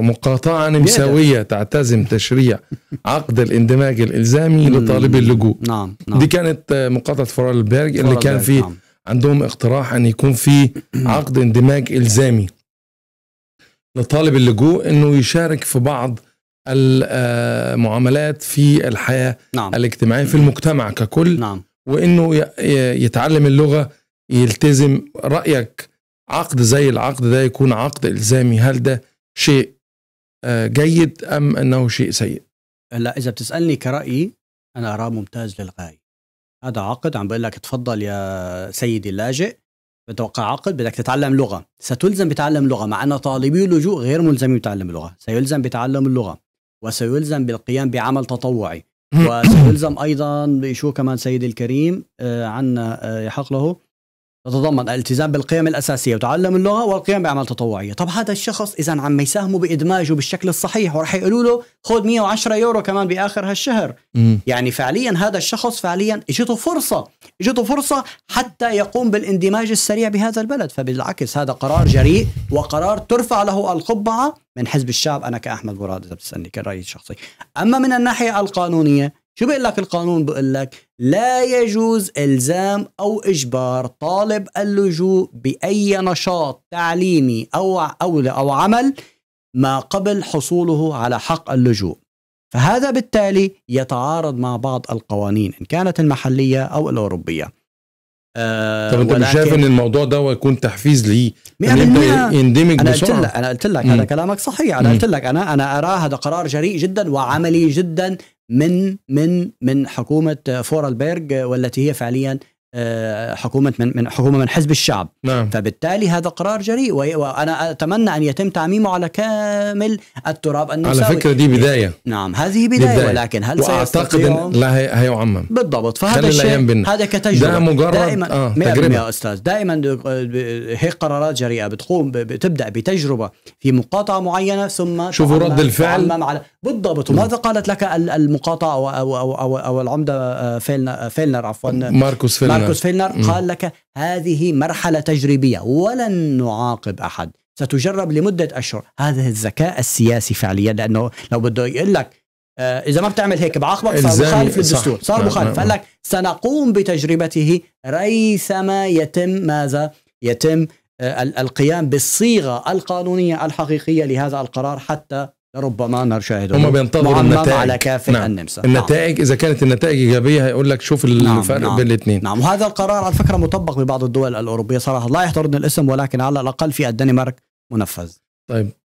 مقاطعة نمساوية تعتزم تشريع عقد الاندماج الإلزامي لطالب اللجوء نعم, نعم. دي كانت مقاطعة فرالبرج اللي كان في نعم. عندهم اقتراح أن يكون في عقد اندماج إلزامي لطالب اللجوء أنه يشارك في بعض المعاملات آه، في الحياة نعم. الاجتماعية في المجتمع ككل نعم. وأنه يتعلم اللغة يلتزم رأيك عقد زي العقد ده يكون عقد إلزامي هل ده شيء آه، جيد ام انه شيء سيء؟ لا اذا بتسالني كرايي انا اراه ممتاز للغايه. هذا عقد عم بقول لك تفضل يا سيدي اللاجئ بتوقع عقد بدك تتعلم لغه، ستلزم بتعلم لغه مع ان طالبي اللجوء غير ملزمين بتعلم لغه، سيلزم بتعلم اللغه وسيلزم بالقيام بعمل تطوعي وسيلزم ايضا شو كمان سيدي الكريم آه، عنا آه، يحق له تتضمن الالتزام بالقيم الأساسية وتعلم اللغة والقيام بأعمال تطوعية طب هذا الشخص إذا عم يساهموا بإدماجه بالشكل الصحيح ورح يقولوا له خذ 110 يورو كمان بآخر هالشهر م. يعني فعليا هذا الشخص فعليا اجته فرصة اجته فرصة حتى يقوم بالاندماج السريع بهذا البلد فبالعكس هذا قرار جريء وقرار ترفع له القبعة من حزب الشعب أنا كأحمد مراد إذا بتسألني كرأيي الشخصي أما من الناحية القانونية شو بيقول لك القانون بيقول لك لا يجوز الزام او اجبار طالب اللجوء باي نشاط تعليمي او او او عمل ما قبل حصوله على حق اللجوء فهذا بالتالي يتعارض مع بعض القوانين ان كانت المحليه او الاوروبيه أه طب انت مش شايف ان الموضوع ده يكون تحفيز ليه يندمج انا قلت لك انا قلت لك هذا كلامك صحيح انا قلت لك انا انا اراه هذا قرار جريء جدا وعملي جدا من من من حكومه فورالبيرغ والتي هي فعليا آه، حكومه من من حكومه من حزب الشعب نعم. فبالتالي هذا قرار جريء وانا اتمنى ان يتم تعميمه على كامل التراب النمساوي على فكره دي بدايه نعم هذه بدايه, بداية. ولكن هل واعتقد لا هيعمم بالضبط فهذا الشيء هذا كتجربه ده مجرد دائما آه. تجربه يا استاذ دائما هي قرارات جريئه بتقوم بتبدا بتجربه في مقاطعه معينه ثم شوفوا رد الفعل على بالضبط وماذا نعم. قالت لك المقاطعه او او او, أو, العمده آه، فيلنر عفوا ماركوس فيلنر ماركوس فيلنر قال لك هذه مرحلة تجريبية ولن نعاقب أحد ستجرب لمدة أشهر هذا الذكاء السياسي فعليا لأنه لو بده يقول لك آه، اذا ما بتعمل هيك بعاقبك صار مخالف للدستور صار مخالف قال لك سنقوم بتجربته ريثما يتم ماذا يتم آه، القيام بالصيغه القانونيه الحقيقيه لهذا القرار حتى لربما نشاهد هم بينتظروا النتائج على كافة نعم. النمسا النتائج نعم. إذا كانت النتائج إيجابية هيقول لك شوف نعم، الفرق نعم. بين الاثنين نعم وهذا القرار على فكرة مطبق ببعض الدول الأوروبية صراحة لا يحضرني الاسم ولكن على الأقل في الدنمارك منفذ طيب